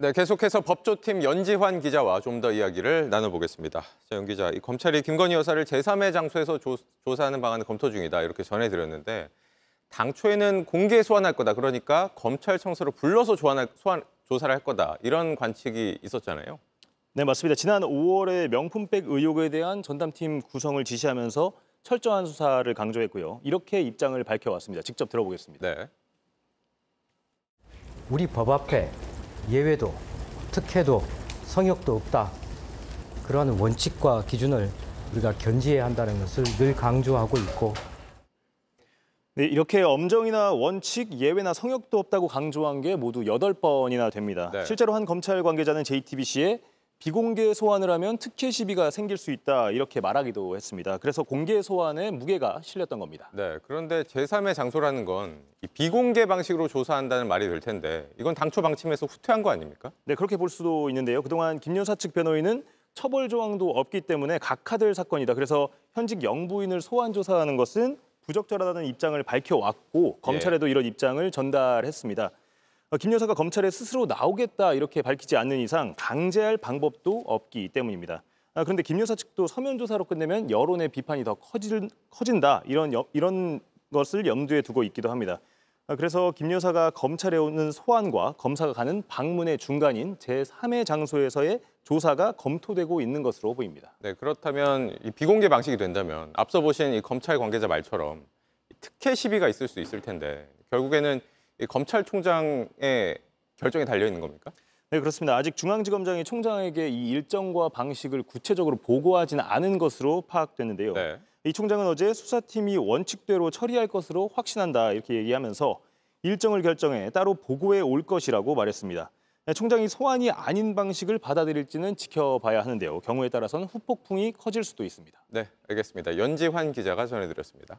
네, 계속해서 법조팀 연지환 기자와 좀 더 이야기를 나눠보겠습니다. 자, 연 기자, 이 검찰이 김건희 여사를 제3의 장소에서 조, 사하는 방안을 검토 중이다 이렇게 전해드렸는데 당초에는 공개 소환할 거다. 그러니까 검찰청사로 불러서 조환할, 소환, 조사를 할 거다. 이런 관측이 있었잖아요. 네, 맞습니다. 지난 5월에 명품백 의혹에 대한 전담팀 구성을 지시하면서 철저한 수사를 강조했고요. 이렇게 입장을 밝혀왔습니다. 직접 들어보겠습니다. 네. 우리 법 앞에 예외도 특혜도 성역도 없다. 그러한 원칙과 기준을 우리가 견지해야 한다는 것을 늘 강조하고 있고 네, 이렇게 엄정이나 원칙, 예외나 성역도 없다고 강조한 게 모두 여 번이나 됩니다. 네. 실제로 한 검찰 관계자는 JTBC에 비공개 소환을 하면 특혜 시비가 생길 수 있다 이렇게 말하기도 했습니다. 그래서 공개 소환에 무게가 실렸던 겁니다. 네, 그런데 제3의 장소라는 건 비공개 방식으로 조사한다는 말이 될 텐데 이건 당초 방침에서 후퇴한 거 아닙니까? 네, 그렇게 볼 수도 있는데요. 그동안 김 여사 측 변호인은 처벌 조항도 없기 때문에 각하될 사건이다. 그래서 현직 영부인을 소환 조사하는 것은 부적절하다는 입장을 밝혀왔고 예. 검찰에도 이런 입장을 전달했습니다. 어, 김 여사가 검찰에 스스로 나오겠다 이렇게 밝히지 않는 이상 강제할 방법도 없기 때문입니다. 아, 그런데 김 여사 측도 서면 조사로 끝내면 여론의 비판이 더 커질, 커진다 이런 이런 것을 염두에 두고 있기도 합니다. 아, 그래서 김 여사가 검찰에 오는 소환과 검사가 가는 방문의 중간인 제3의 장소에서의 조사가 검토되고 있는 것으로 보입니다. 네, 그렇다면 이 비공개 방식이 된다면 앞서 보신 이 검찰 관계자 말처럼 특혜 시비가 있을 수 있을 텐데 결국에는 검찰총장의 결정에 달려 있는 겁니까? 네, 그렇습니다. 아직 중앙지검장이 총장에게 이 일정과 방식을 구체적으로 보고하지는 않은 것으로 파악됐는데요. 네. 이 총장은 어제 수사팀이 원칙대로 처리할 것으로 확신한다 이렇게 얘기하면서 일정을 결정해 따로 보고해 올 것이라고 말했습니다. 네, 총장이 소환이 아닌 방식을 받아들일지는 지켜봐야 하는데요. 경우에 따라서는 후폭풍이 커질 수도 있습니다. 네, 알겠습니다. 연지환 기자가 전해드렸습니다.